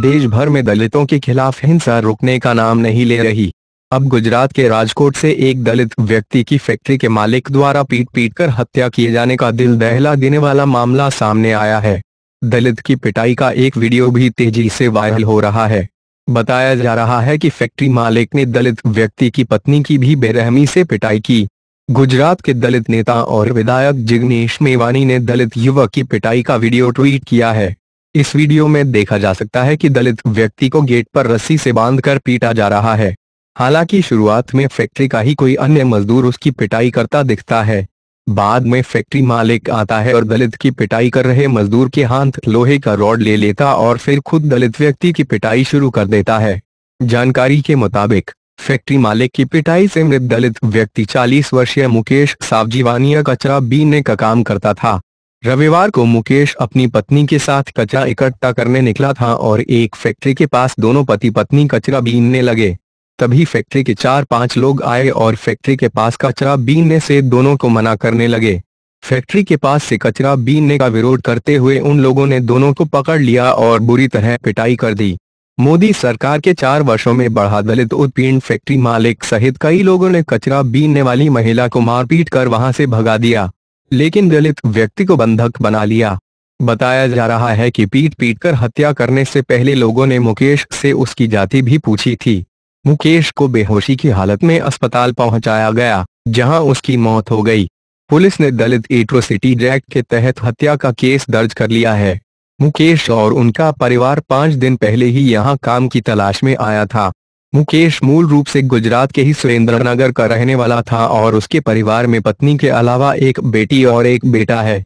देश भर में दलितों के खिलाफ हिंसा रुकने का नाम नहीं ले रही अब गुजरात के राजकोट से एक दलित व्यक्ति की फैक्ट्री के मालिक द्वारा पीट पीट कर हत्या किए जाने का दिल दहला देने वाला मामला सामने आया है दलित की पिटाई का एक वीडियो भी तेजी से वायरल हो रहा है बताया जा रहा है कि फैक्ट्री मालिक ने दलित व्यक्ति की पत्नी की भी बेरहमी से पिटाई की गुजरात के दलित नेता और विधायक जिग्नेश मेवानी ने दलित युवक की पिटाई का वीडियो ट्वीट किया है इस वीडियो में देखा जा सकता है कि दलित व्यक्ति को गेट पर रस्सी से बांधकर पीटा जा रहा है हालांकि शुरुआत में फैक्ट्री का ही कोई अन्य मजदूर उसकी पिटाई करता दिखता है बाद में फैक्ट्री मालिक आता है और दलित की पिटाई कर रहे मजदूर के हाथ लोहे का रॉड ले लेता और फिर खुद दलित व्यक्ति की पिटाई शुरू कर देता है जानकारी के मुताबिक फैक्ट्री मालिक की पिटाई से मृत दलित व्यक्ति 40 वर्षीय मुकेश सावजीवानिया कचरा बीनने का काम करता था रविवार को मुकेश अपनी पत्नी के साथ कचरा इकट्ठा करने निकला था और एक फैक्ट्री के पास दोनों पति पत्नी कचरा बीनने लगे तभी फैक्ट्री के चार पांच लोग आए और फैक्ट्री के पास कचरा बीनने से दोनों को मना करने लगे फैक्ट्री के पास से कचरा बीनने का विरोध करते हुए उन लोगों ने दोनों को पकड़ लिया और बुरी तरह पिटाई कर दी मोदी सरकार के चार वर्षों में बढ़ा दलित उत्पीड़न फैक्ट्री मालिक सहित कई लोगों ने कचरा बीनने वाली महिला को मारपीट कर वहां से भगा दिया लेकिन दलित व्यक्ति को बंधक बना लिया बताया जा रहा है कि पीट पीट कर हत्या करने से पहले लोगों ने मुकेश से उसकी जाति भी पूछी थी मुकेश को बेहोशी की हालत में अस्पताल पहुंचाया गया जहां उसकी मौत हो गई पुलिस ने दलित एट्रोसिटी एक्ट के तहत हत्या का केस दर्ज कर लिया है मुकेश और उनका परिवार पांच दिन पहले ही यहां काम की तलाश में आया था मुकेश मूल रूप से गुजरात के ही सुरेंद्रनगर का रहने वाला था और उसके परिवार में पत्नी के अलावा एक बेटी और एक बेटा है